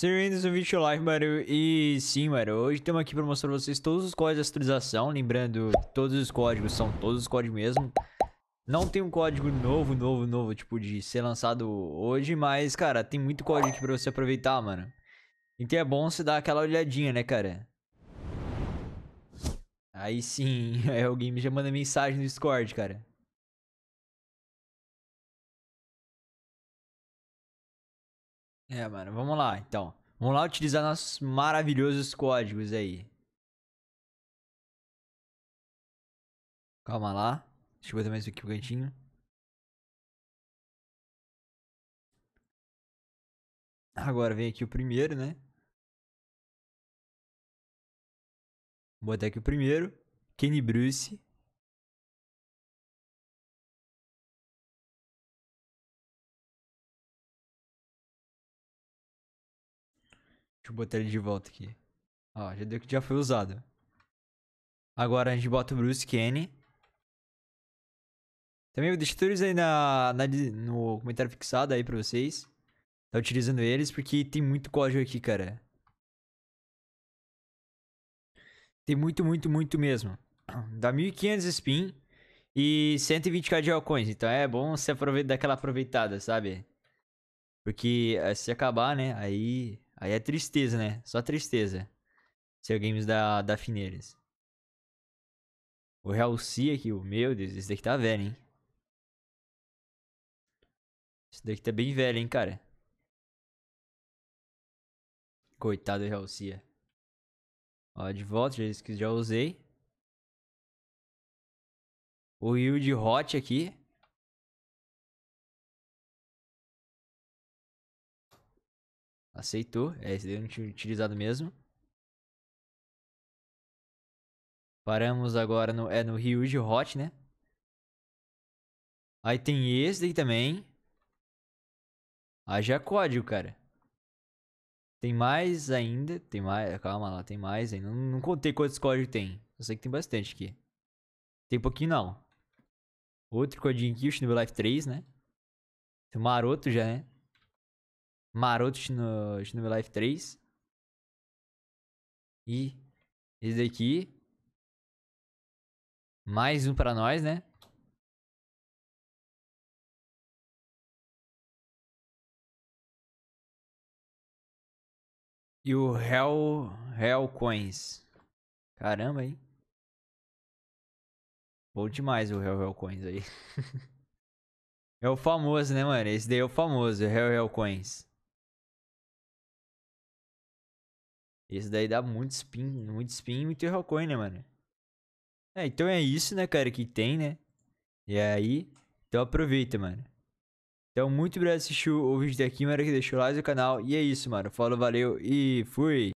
Sejam bem-vindos ao vídeo live, mano. E sim, mano, hoje estamos aqui para mostrar para vocês todos os códigos de atualização. Lembrando, todos os códigos são todos os códigos mesmo. Não tem um código novo, novo, novo, tipo, de ser lançado hoje, mas, cara, tem muito código aqui para você aproveitar, mano. Então é bom você dar aquela olhadinha, né, cara? Aí sim, aí é, alguém me já manda mensagem no Discord, cara. É, mano, vamos lá, então. Vamos lá utilizar nossos maravilhosos códigos aí. Calma lá. Deixa eu botar mais aqui pro cantinho. Agora vem aqui o primeiro, né? Vou botar aqui o primeiro. Kenny Bruce. Deixa eu botar ele de volta aqui. Ó, já deu que já foi usado. Agora a gente bota o Bruce Kane. Também vou deixar todos aí na, na, no comentário fixado aí pra vocês. Tá utilizando eles, porque tem muito código aqui, cara. Tem muito, muito, muito mesmo. Dá 1500 spin e 120k de alcoins. Então é bom você aproveitar aquela aproveitada, sabe? Porque eh, se acabar, né? Aí Aí é tristeza, né? Só tristeza. Ser games da, da Fineiras. O Real C aqui, o meu Deus, esse daqui tá velho, hein? Esse daqui tá bem velho, hein, cara? Coitado do Real C. Ó, de volta, já que já usei. O Yield Hot aqui. Aceitou. É, esse daí eu não tinha utilizado mesmo. Paramos agora no, é, no Ryuji Hot, né? Aí tem esse daí também. Haja código, cara. Tem mais ainda. Tem mais. Calma lá, tem mais ainda. Não, não contei quantos códigos tem. Eu sei que tem bastante aqui. Tem pouquinho não. Outro codinho aqui, o Shinobi Life 3, né? Tem maroto já, né? Maroto no Snoop Life 3. E esse daqui. Mais um pra nós, né? E o Hell, Hell Coins. Caramba, hein? Bom demais o Hell Hell Coins aí. é o famoso, né, mano? Esse daí é o famoso, Hell Hell Coins. Esse daí dá muito spin, muito spin e muito Hellcoin, né, mano? É, então é isso, né, cara, que tem, né? E aí, então aproveita, mano. Então, muito obrigado por assistir o vídeo daqui, mano, que deixou o like no canal. E é isso, mano. Falou, valeu e fui!